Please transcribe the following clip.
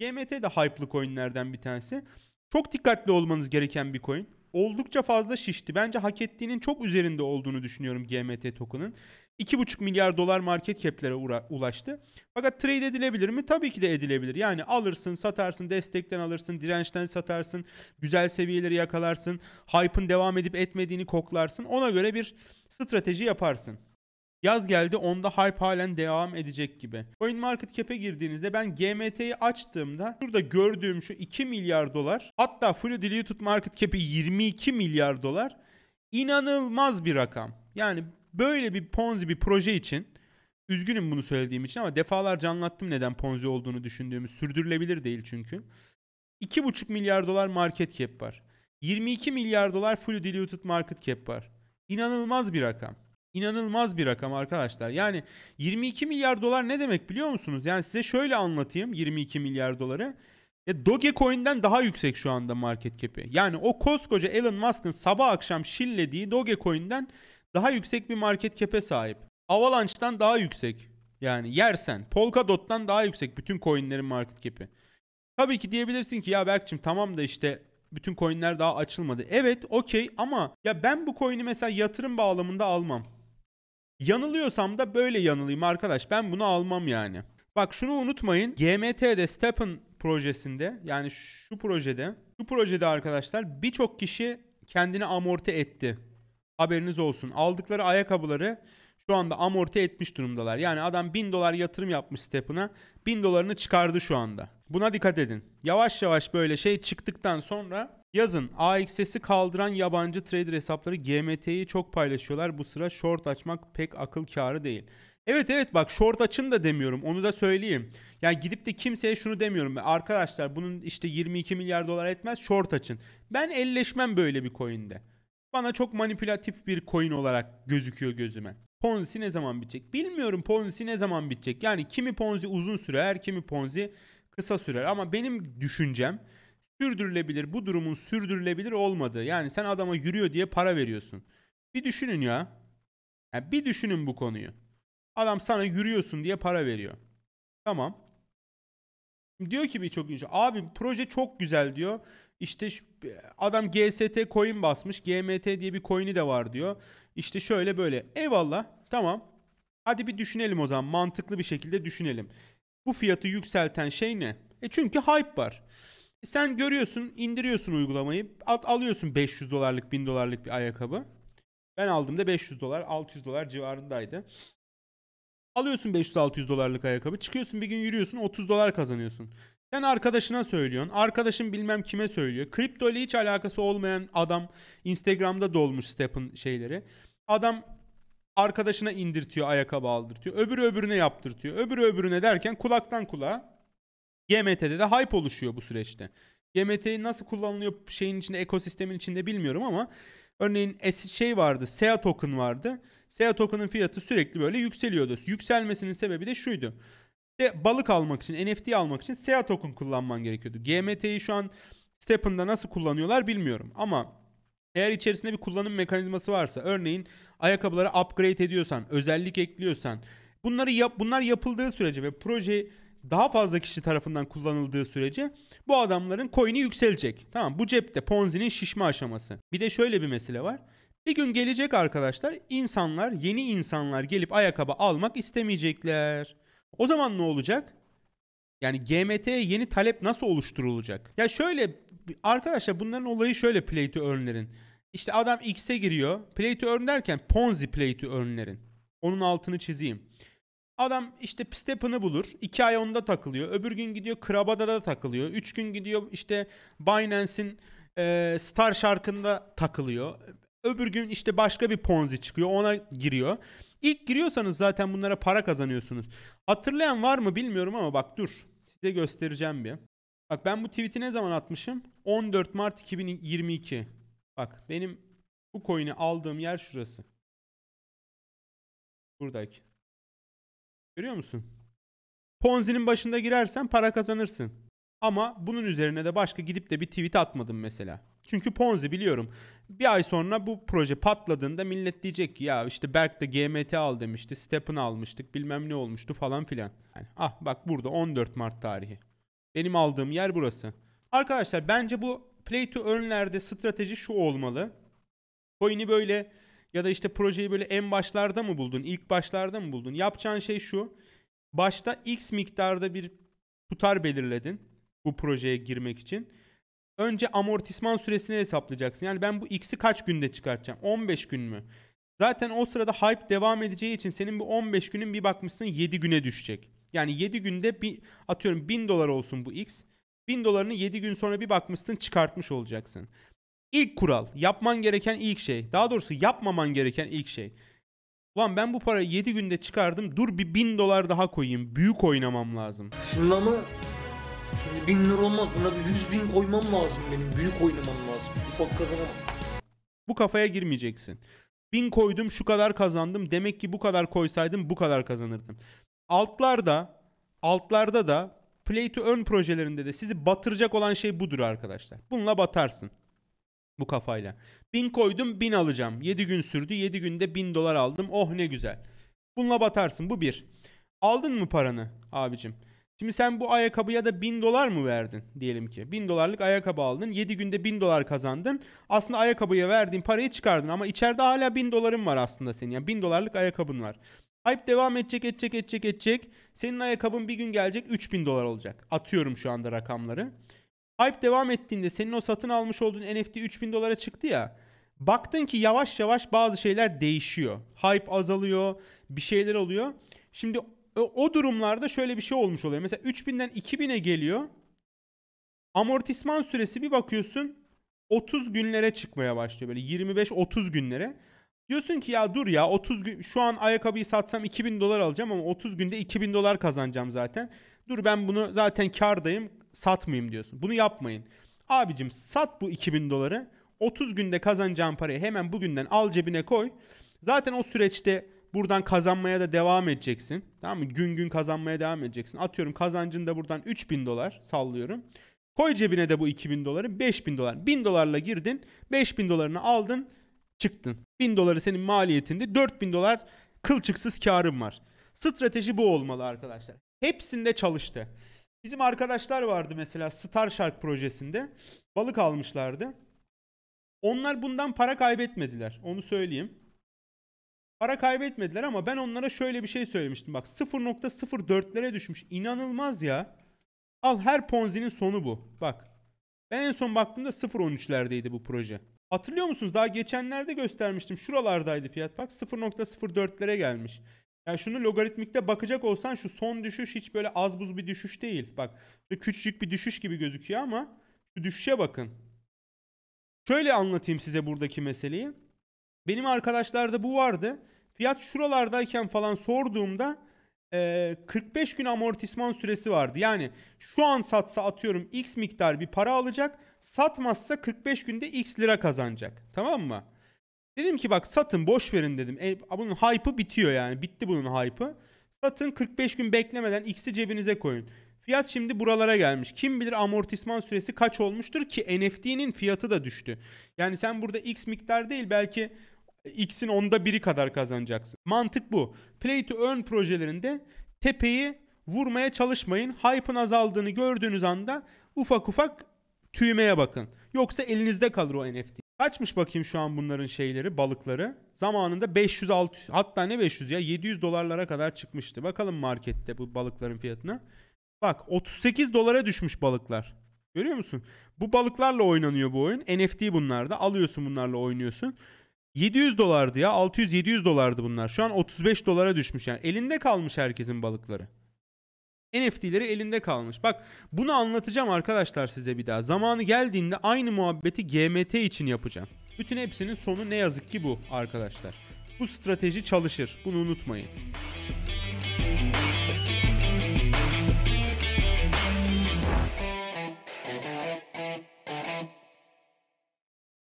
GMT de hype'lı coinlerden bir tanesi. Çok dikkatli olmanız gereken bir coin. Oldukça fazla şişti. Bence hak ettiğinin çok üzerinde olduğunu düşünüyorum GMT token'ın. 2,5 milyar dolar market cap'lere ulaştı. Fakat trade edilebilir mi? Tabii ki de edilebilir. Yani alırsın, satarsın, destekten alırsın, dirençten satarsın, güzel seviyeleri yakalarsın, hype'ın devam edip etmediğini koklarsın. Ona göre bir strateji yaparsın. Yaz geldi onda hype halen devam edecek gibi. Coin Market CoinMarketCap'e girdiğinizde ben GMT'yi açtığımda şurada gördüğüm şu 2 milyar dolar hatta full diluted market cap'i 22 milyar dolar inanılmaz bir rakam. Yani böyle bir ponzi bir proje için üzgünüm bunu söylediğim için ama defalarca anlattım neden ponzi olduğunu düşündüğümü. Sürdürülebilir değil çünkü. 2,5 milyar dolar market cap var. 22 milyar dolar full diluted market cap var. İnanılmaz bir rakam inanılmaz bir rakam arkadaşlar. Yani 22 milyar dolar ne demek biliyor musunuz? Yani size şöyle anlatayım 22 milyar doları. Ya e, Dogecoin'den daha yüksek şu anda market cap'i. Yani o koskoca Elon Musk'ın sabah akşam şillediği Dogecoin'den daha yüksek bir market cap'e sahip. Avalanche'dan daha yüksek. Yani yersen Polkadot'tan daha yüksek bütün coin'lerin market cap'i. Tabii ki diyebilirsin ki ya Berkçim tamam da işte bütün coin'ler daha açılmadı. Evet okey ama ya ben bu coin'i mesela yatırım bağlamında almam. Yanılıyorsam da böyle yanılayım arkadaş. Ben bunu almam yani. Bak şunu unutmayın. GMT'de Steppen projesinde yani şu projede şu projede arkadaşlar birçok kişi kendini amorti etti. Haberiniz olsun. Aldıkları ayakkabıları şu anda amorti etmiş durumdalar. Yani adam 1000 dolar yatırım yapmış Steppen'a. 1000 dolarını çıkardı şu anda. Buna dikkat edin. Yavaş yavaş böyle şey çıktıktan sonra Yazın AXS'i kaldıran yabancı trader hesapları GMT'yi çok paylaşıyorlar. Bu sıra short açmak pek akıl kârı değil. Evet evet bak short açın da demiyorum onu da söyleyeyim. Yani gidip de kimseye şunu demiyorum. Arkadaşlar bunun işte 22 milyar dolar etmez short açın. Ben elleşmem böyle bir coin'de. Bana çok manipülatif bir coin olarak gözüküyor gözüme. Ponzi ne zaman bitecek? Bilmiyorum Ponzi ne zaman bitecek. Yani kimi Ponzi uzun sürer, kimi Ponzi kısa sürer. Ama benim düşüncem sürdürülebilir. Bu durumun sürdürülebilir olmadığı. Yani sen adama yürüyor diye para veriyorsun. Bir düşünün ya. Yani bir düşünün bu konuyu. Adam sana yürüyorsun diye para veriyor. Tamam. diyor ki birçok insan abi proje çok güzel diyor. İşte şu, adam GST coin basmış. GMT diye bir coin'i de var diyor. İşte şöyle böyle. Eyvallah. Tamam. Hadi bir düşünelim o zaman. Mantıklı bir şekilde düşünelim. Bu fiyatı yükselten şey ne? E çünkü hype var. Sen görüyorsun, indiriyorsun uygulamayı. At, alıyorsun 500 dolarlık, 1000 dolarlık bir ayakkabı. Ben aldığımda 500 dolar, 600 dolar civarındaydı. Alıyorsun 500-600 dolarlık ayakkabı. Çıkıyorsun bir gün yürüyorsun 30 dolar kazanıyorsun. Sen arkadaşına söylüyorsun. Arkadaşın bilmem kime söylüyor. Kripto ile hiç alakası olmayan adam Instagram'da dolmuş Step'ın şeyleri. Adam arkadaşına indirtiyor, ayakkabı aldırtıyor. Öbürü öbürüne yaptırtıyor. Öbürü öbürüne derken kulaktan kulağa YMT'de de hype oluşuyor bu süreçte. YMT'yi nasıl kullanılıyor şeyin içinde ekosistemin içinde bilmiyorum ama örneğin şey vardı SEA token vardı. SEA token'ın fiyatı sürekli böyle yükseliyordu. Yükselmesinin sebebi de şuydu. İşte balık almak için, NFT almak için SEA token kullanman gerekiyordu. GMT'yi şu an Steppen'da nasıl kullanıyorlar bilmiyorum ama eğer içerisinde bir kullanım mekanizması varsa örneğin ayakkabıları upgrade ediyorsan, özellik ekliyorsan bunları yap bunlar yapıldığı sürece ve proje daha fazla kişi tarafından kullanıldığı sürece bu adamların coin'i yükselecek. Tamam bu cepte Ponzi'nin şişme aşaması. Bir de şöyle bir mesele var. Bir gün gelecek arkadaşlar insanlar yeni insanlar gelip ayakkabı almak istemeyecekler. O zaman ne olacak? Yani GMT'ye yeni talep nasıl oluşturulacak? Ya şöyle arkadaşlar bunların olayı şöyle play to earn'lerin. İşte adam X'e giriyor. Play to earn derken Ponzi play to earn'lerin. Onun altını çizeyim. Adam işte Steppen'ı bulur. iki ay onda takılıyor. Öbür gün gidiyor Krabada'da takılıyor. Üç gün gidiyor işte Binance'in e, Star şarkında takılıyor. Öbür gün işte başka bir Ponzi çıkıyor. Ona giriyor. İlk giriyorsanız zaten bunlara para kazanıyorsunuz. Hatırlayan var mı bilmiyorum ama bak dur. Size göstereceğim bir. Bak ben bu tweet'i ne zaman atmışım? 14 Mart 2022. Bak benim bu coin'i aldığım yer şurası. Buradaki. Görüyor musun? Ponzi'nin başında girersen para kazanırsın. Ama bunun üzerine de başka gidip de bir tweet atmadım mesela. Çünkü Ponzi biliyorum. Bir ay sonra bu proje patladığında millet diyecek ki ya işte Berk de GMT al demişti. Step'ın almıştık bilmem ne olmuştu falan filan. Yani, ah bak burada 14 Mart tarihi. Benim aldığım yer burası. Arkadaşlar bence bu play to earn'lerde strateji şu olmalı. Coin'i böyle ya da işte projeyi böyle en başlarda mı buldun? ilk başlarda mı buldun? Yapacağın şey şu. Başta X miktarda bir tutar belirledin bu projeye girmek için. Önce amortisman süresini hesaplayacaksın. Yani ben bu X'i kaç günde çıkartacağım? 15 gün mü? Zaten o sırada hype devam edeceği için senin bu 15 günün bir bakmışsın 7 güne düşecek. Yani 7 günde bir atıyorum 1000 dolar olsun bu X. 1000 dolarını 7 gün sonra bir bakmışsın çıkartmış olacaksın. İlk kural, yapman gereken ilk şey. Daha doğrusu yapmaman gereken ilk şey. Ulan ben bu parayı 7 günde çıkardım. Dur bir 1000 dolar daha koyayım. Büyük oynamam lazım. Şimdi ama şimdi 1000 lira olmaz. Buna bir 100 bin koymam lazım benim. Büyük oynamam lazım. Ufak kazanamam. Bu kafaya girmeyeceksin. 1000 koydum şu kadar kazandım. Demek ki bu kadar koysaydım bu kadar kazanırdım. Altlarda altlarda da play to earn projelerinde de sizi batıracak olan şey budur arkadaşlar. Bununla batarsın bu kafayla. Bin koydum bin alacağım. 7 gün sürdü 7 günde bin dolar aldım. Oh ne güzel. Bununla batarsın bu bir. Aldın mı paranı abicim? Şimdi sen bu ayakkabıya da bin dolar mı verdin diyelim ki? bin dolarlık ayakkabı aldın. 7 günde bin dolar kazandın. Aslında ayakkabıya verdiğin parayı çıkardın ama içeride hala bin dolarım var aslında senin. Yani bin dolarlık ayakkabın var. Hype devam edecek, edecek, edecek, edecek. Senin ayakkabın bir gün gelecek 3000 dolar olacak. Atıyorum şu anda rakamları. Hype devam ettiğinde senin o satın almış olduğun NFT 3000 dolara çıktı ya. Baktın ki yavaş yavaş bazı şeyler değişiyor. Hype azalıyor, bir şeyler oluyor. Şimdi o durumlarda şöyle bir şey olmuş oluyor. Mesela 3000'den 2000'e geliyor. Amortisman süresi bir bakıyorsun 30 günlere çıkmaya başlıyor böyle 25-30 günlere. Diyorsun ki ya dur ya 30 gün şu an ayakkabıyı satsam 2000 dolar alacağım ama 30 günde 2000 dolar kazanacağım zaten. Dur ben bunu zaten kardayım satmayayım diyorsun. Bunu yapmayın. Abicim sat bu 2000 doları. 30 günde kazanacağın parayı hemen bugünden al cebine koy. Zaten o süreçte buradan kazanmaya da devam edeceksin. Tamam mı? Gün gün kazanmaya devam edeceksin. Atıyorum kazancın da buradan 3000 dolar sallıyorum. Koy cebine de bu 2000 doları 5000 dolar. 1000 dolarla girdin 5000 dolarını aldın çıktın. 1000 doları senin maliyetinde 4000 dolar kılçıksız karın var. Strateji bu olmalı arkadaşlar. Hepsinde çalıştı. Bizim arkadaşlar vardı mesela Star Shark projesinde. Balık almışlardı. Onlar bundan para kaybetmediler. Onu söyleyeyim. Para kaybetmediler ama ben onlara şöyle bir şey söylemiştim. Bak 0.04'lere düşmüş. İnanılmaz ya. Al her ponzinin sonu bu. Bak. Ben en son baktığımda 0.13'lerdeydi bu proje. Hatırlıyor musunuz? Daha geçenlerde göstermiştim. Şuralardaydı fiyat bak. 0.04'lere gelmiş. Yani şunu logaritmikte bakacak olsan şu son düşüş hiç böyle az buz bir düşüş değil. Bak küçücük bir düşüş gibi gözüküyor ama şu düşüşe bakın. Şöyle anlatayım size buradaki meseleyi. Benim arkadaşlarda bu vardı. Fiyat şuralardayken falan sorduğumda 45 gün amortisman süresi vardı. Yani şu an satsa atıyorum x miktar bir para alacak. Satmazsa 45 günde x lira kazanacak. Tamam mı? Dedim ki bak satın boş verin dedim. E, bunun hype'ı bitiyor yani. Bitti bunun hype'ı. Satın 45 gün beklemeden X'i cebinize koyun. Fiyat şimdi buralara gelmiş. Kim bilir amortisman süresi kaç olmuştur ki NFT'nin fiyatı da düştü. Yani sen burada X miktar değil belki X'in onda biri kadar kazanacaksın. Mantık bu. Play to earn projelerinde tepeyi vurmaya çalışmayın. Hype'ın azaldığını gördüğünüz anda ufak ufak tüymeye bakın. Yoksa elinizde kalır o NFT. Kaçmış bakayım şu an bunların şeyleri, balıkları. Zamanında 500 600 hatta ne 500 ya 700 dolarlara kadar çıkmıştı. Bakalım markette bu balıkların fiyatına. Bak 38 dolara düşmüş balıklar. Görüyor musun? Bu balıklarla oynanıyor bu oyun. NFT bunlar da. Alıyorsun bunlarla oynuyorsun. 700 dolardı ya. 600-700 dolardı bunlar. Şu an 35 dolara düşmüş yani. Elinde kalmış herkesin balıkları. NFT'leri elinde kalmış. Bak bunu anlatacağım arkadaşlar size bir daha. Zamanı geldiğinde aynı muhabbeti GMT için yapacağım. Bütün hepsinin sonu ne yazık ki bu arkadaşlar. Bu strateji çalışır. Bunu unutmayın.